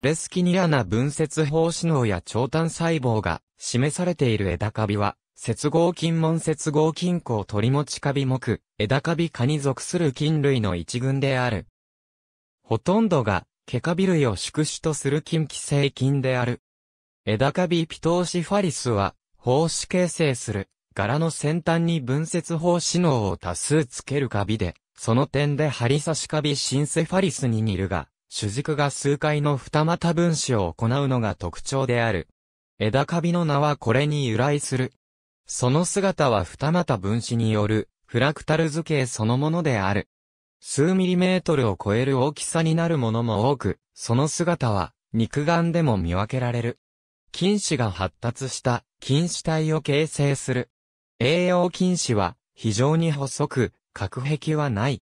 レスキニアな分節法指能や長短細胞が示されている枝カビは、接合菌門接合菌取鳥持ちカビ目、枝カビ科に属する菌類の一群である。ほとんどが、毛カビ類を宿主とする菌寄生菌である。枝カビピトーシファリスは、胞子形成する、柄の先端に分節法指能を多数つけるカビで、その点でハリサシカビシンセファリスに似るが、主軸が数回の二股分子を行うのが特徴である。枝カビの名はこれに由来する。その姿は二股分子によるフラクタル図形そのものである。数ミリメートルを超える大きさになるものも多く、その姿は肉眼でも見分けられる。菌糸が発達した菌糸体を形成する。栄養菌糸は非常に細く、隔壁はない。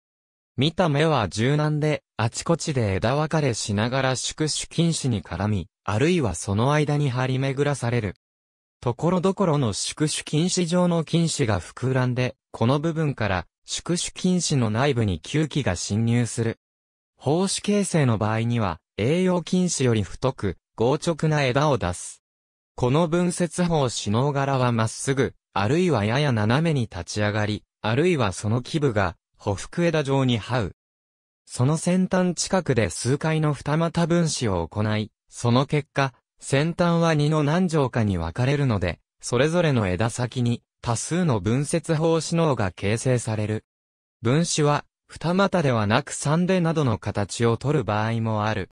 見た目は柔軟で、あちこちで枝分かれしながら宿主禁止に絡み、あるいはその間に張り巡らされる。ところどころの宿主禁止状の菌糸が膨らんで、この部分から宿主菌糸の内部に吸気が侵入する。胞子形成の場合には、栄養菌糸より太く、硬直な枝を出す。この分節法死脳柄はまっすぐ、あるいはやや斜めに立ち上がり、あるいはその基部がほふく枝状に這う。その先端近くで数回の二股分子を行い、その結果、先端は二の何乗かに分かれるので、それぞれの枝先に多数の分節法子脳が形成される。分子は、二股ではなく三でなどの形を取る場合もある。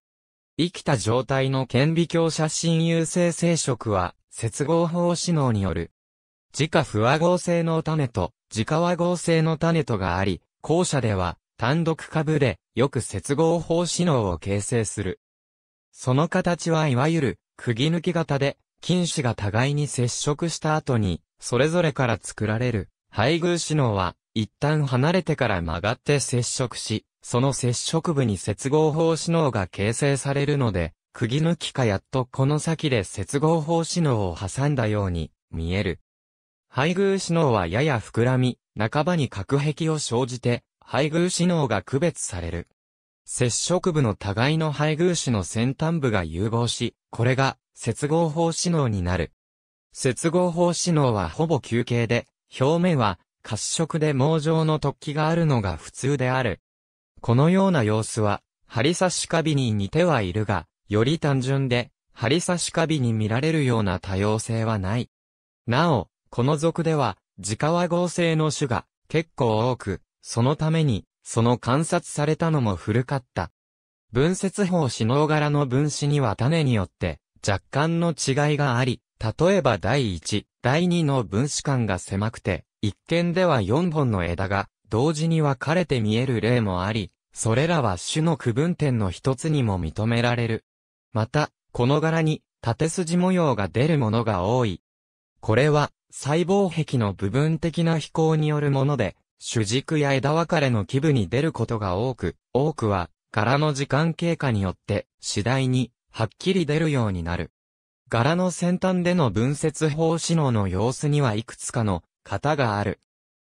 生きた状態の顕微鏡写真優性生殖は、接合法子脳による。自家不和合成の種と、自家和合成の種とがあり、後者では、単独株で、よく接合法指能を形成する。その形はいわゆる、釘抜き型で、菌糸が互いに接触した後に、それぞれから作られる、配偶指能は、一旦離れてから曲がって接触し、その接触部に接合法指能が形成されるので、釘抜きかやっとこの先で接合法指能を挟んだように見える。配偶指能はやや膨らみ、半ばに隔壁を生じて、配偶子脳が区別される。接触部の互いの配偶子の先端部が融合し、これが接合法子脳になる。接合法子脳はほぼ休憩で、表面は褐色で毛状の突起があるのが普通である。このような様子は、針刺しカビに似てはいるが、より単純で、針刺しカビに見られるような多様性はない。なお、この属では、自家和合成の種が結構多く、そのために、その観察されたのも古かった。分節法死導柄の分子には種によって若干の違いがあり、例えば第1、第2の分子間が狭くて、一見では4本の枝が同時に分かれて見える例もあり、それらは種の区分点の一つにも認められる。また、この柄に縦筋模様が出るものが多い。これは、細胞壁の部分的な飛行によるもので、主軸や枝分かれの基部に出ることが多く、多くは、柄の時間経過によって、次第に、はっきり出るようになる。柄の先端での分節法指能の様子にはいくつかの型がある。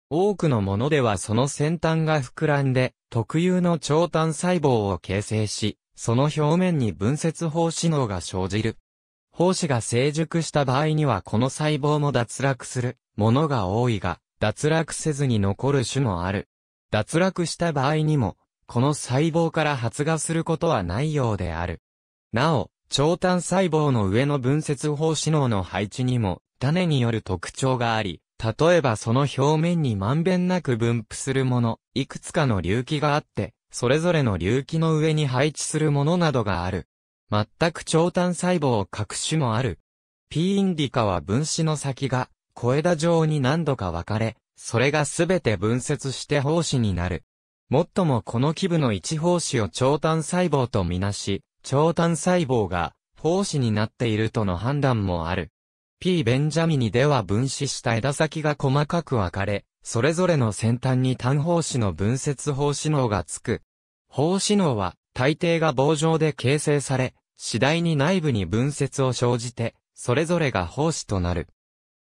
多くのものではその先端が膨らんで、特有の長短細胞を形成し、その表面に分節法指能が生じる。胞子が成熟した場合にはこの細胞も脱落するものが多いが、脱落せずに残る種もある。脱落した場合にも、この細胞から発芽することはないようである。なお、長短細胞の上の分節胞子脳の配置にも、種による特徴があり、例えばその表面にまんべんなく分布するもの、いくつかの隆起があって、それぞれの隆起の上に配置するものなどがある。全く長短細胞各種もある。P インディカは分子の先が小枝状に何度か分かれ、それがすべて分節して胞子になる。もっともこの基部の一胞子を長短細胞とみなし、長短細胞が胞子になっているとの判断もある。P ベンジャミニでは分子した枝先が細かく分かれ、それぞれの先端に単胞子の分節胞子脳がつく。胞子脳は大抵が棒状で形成され、次第に内部に分節を生じて、それぞれが胞子となる。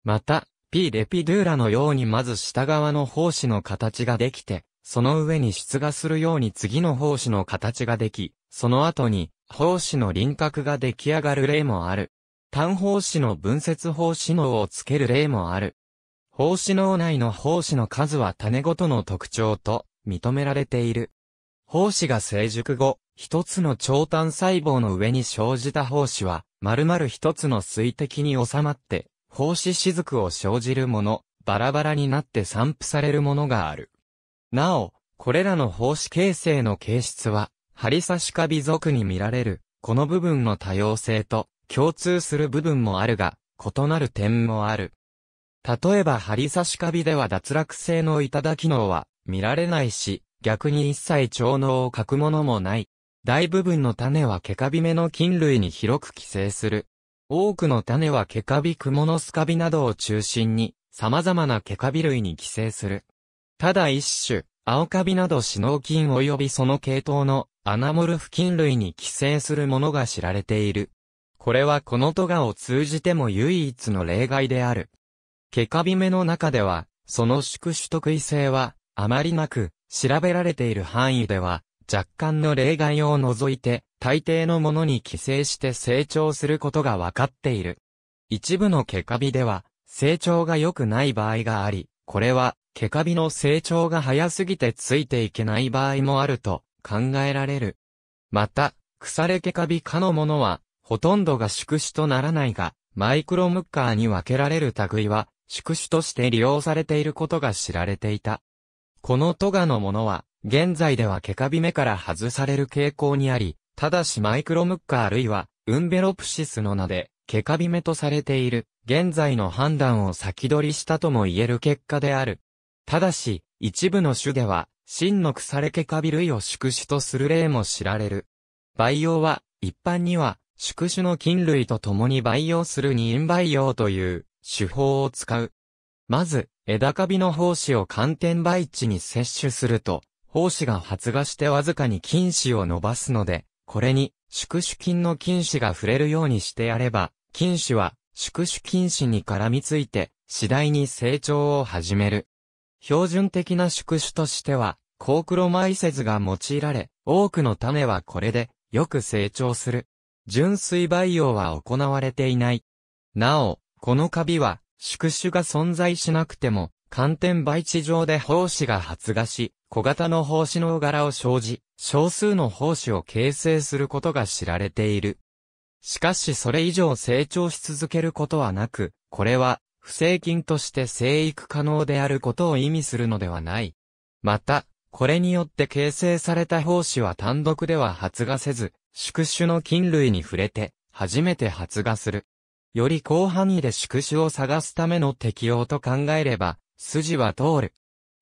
また、P レピドゥーラのようにまず下側の胞子の形ができて、その上に出芽するように次の胞子の形ができ、その後に、胞子の輪郭が出来上がる例もある。単胞子の分節胞子脳をつける例もある。胞子脳内の胞子の数は種ごとの特徴と認められている。胞子が成熟後、一つの長短細胞の上に生じた胞子は、丸々一つの水滴に収まって、胞子雫を生じるもの、バラバラになって散布されるものがある。なお、これらの胞子形成の形質は、ハリサシカビ属に見られる、この部分の多様性と共通する部分もあるが、異なる点もある。例えばハリサシカビでは脱落性の頂機能は見られないし、逆に一切長能を欠くものもない。大部分の種はケカビ目の菌類に広く寄生する。多くの種はケカビクモのスカビなどを中心に、様々なケカビ類に寄生する。ただ一種、青カビなど死脳菌及びその系統のアナモルフ菌類に寄生するものが知られている。これはこのトガを通じても唯一の例外である。ケカビ目の中では、その宿主特異性は、あまりなく、調べられている範囲では、若干の例外を除いて、大抵のものに寄生して成長することが分かっている。一部のケカビでは、成長が良くない場合があり、これは、ケカビの成長が早すぎてついていけない場合もあると考えられる。また、腐れケカビ科のものは、ほとんどが宿主とならないが、マイクロムッカーに分けられる類は、宿主として利用されていることが知られていた。このトガのものは、現在ではケカビ目から外される傾向にあり、ただしマイクロムッカあるいは、ウンベロプシスの名で、ケカビ目とされている、現在の判断を先取りしたとも言える結果である。ただし、一部の種では、真の腐れケカビ類を宿主とする例も知られる。培養は、一般には、宿主の菌類と共に培養する二因培養という手法を使う。まず、枝カビの胞子を寒天培地に摂取すると、胞子が発芽してわずかに菌糸を伸ばすので、これに、宿主菌の菌糸が触れるようにしてやれば、菌糸は、宿主菌糸に絡みついて、次第に成長を始める。標準的な宿主としては、コークロマイセズが用いられ、多くの種はこれで、よく成長する。純粋培養は行われていない。なお、このカビは、宿主が存在しなくても、寒天培地上で胞子が発芽し、小型の胞子の柄を生じ、少数の胞子を形成することが知られている。しかしそれ以上成長し続けることはなく、これは、不正菌として生育可能であることを意味するのではない。また、これによって形成された胞子は単独では発芽せず、宿主の菌類に触れて、初めて発芽する。より広範囲で宿主を探すための適用と考えれば、筋は通る。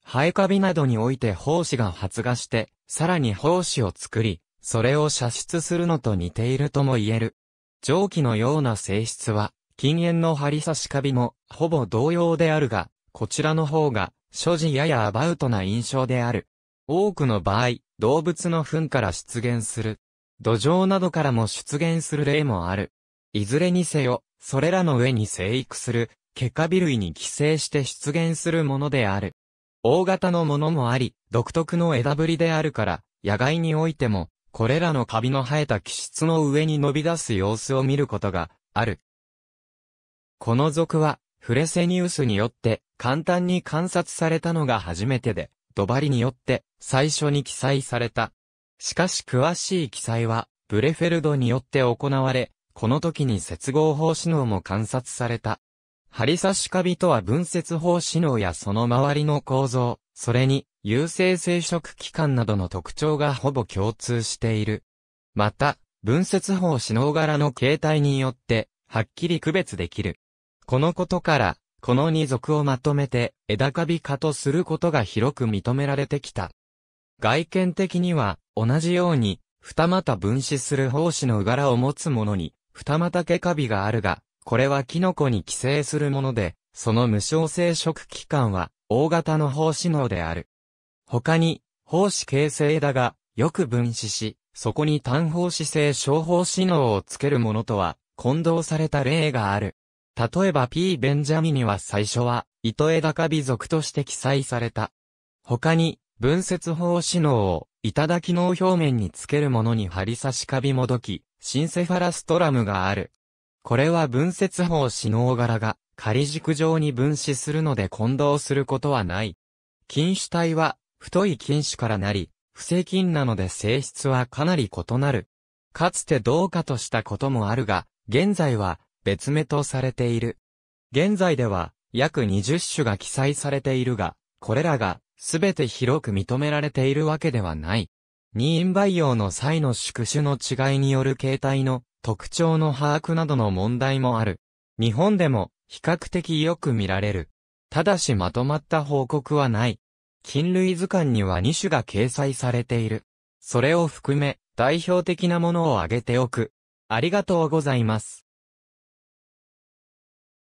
生えカビなどにおいて胞子が発芽して、さらに胞子を作り、それを射出するのと似ているとも言える。蒸気のような性質は、禁煙の針刺しカビも、ほぼ同様であるが、こちらの方が、所持ややアバウトな印象である。多くの場合、動物の糞から出現する。土壌などからも出現する例もある。いずれにせよ、それらの上に生育する、ケカビ類に寄生して出現するものである。大型のものもあり、独特の枝ぶりであるから、野外においても、これらのカビの生えた気質の上に伸び出す様子を見ることがある。この属は、フレセニウスによって簡単に観察されたのが初めてで、ドバリによって最初に記載された。しかし詳しい記載は、ブレフェルドによって行われ、この時に接合法指能も観察された。針差しカビとは分節法指能やその周りの構造、それに、有性生殖器官などの特徴がほぼ共通している。また、分節法指能柄の形態によって、はっきり区別できる。このことから、この二属をまとめて、枝カビ科とすることが広く認められてきた。外見的には、同じように、二股分子する胞子の柄を持つものに、二股毛カビがあるが、これはキノコに寄生するもので、その無償生殖器官は、大型の胞子脳である。他に、胞子形成だが、よく分子し、そこに単胞子性小胞子脳をつけるものとは、混同された例がある。例えば P. ベンジャミには最初は、糸枝カビ属として記載された。他に、分節胞子脳を、だき脳表面につけるものに針刺しカビもどき、シンセファラストラムがある。これは分節法指脳柄が仮軸上に分子するので混同することはない。菌種体は太い菌種からなり、不正菌なので性質はかなり異なる。かつて同化としたこともあるが、現在は別名とされている。現在では約20種が記載されているが、これらがすべて広く認められているわけではない。二因培養の際の宿主の違いによる形態の特徴の把握などの問題もある。日本でも比較的よく見られる。ただしまとまった報告はない。菌類図鑑には2種が掲載されている。それを含め代表的なものを挙げておく。ありがとうございます。